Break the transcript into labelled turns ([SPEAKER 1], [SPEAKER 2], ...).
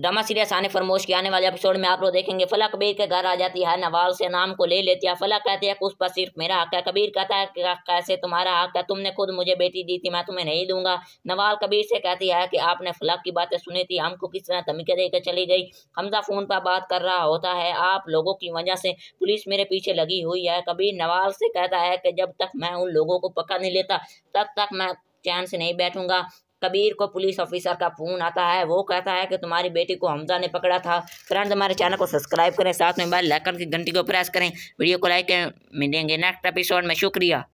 [SPEAKER 1] drama serial आने फरमोश के आने वाले एपिसोड में आप लोग देखेंगे फला कबीर के घर आ जाती है नवाल से नाम को ले लेती है फला कहती है उस पर सिर्फ मेरा हक है कबीर कहता है कैसे तुम्हारा हक है तुमने खुद मुझे बेटी दी थी मैं तुम्हें नहीं दूंगा नवाल कबीर से कहती है कि आपने फलाक की बातें सुनी थी हमको किस तरह धमकी देकर चली गई हमजा फ़ोन पर बात कर रहा होता है आप लोगों की वजह से पुलिस मेरे पीछे लगी हुई है कबीर नवाल से कहता है कि जब तक मैं उन लोगों को पकड़ नहीं लेता तब तक मैं चैन से नहीं बैठूंगा कबीर को पुलिस ऑफिसर का फ़ोन आता है वो कहता है कि तुम्हारी बेटी को हमजा ने पकड़ा था फ्रेंड्स हमारे चैनल को सब्सक्राइब करें साथ में मोबाइल लाइकन की घंटी को प्रेस करें वीडियो को लाइक करें मिलेंगे नेक्स्ट एपिसोड में शुक्रिया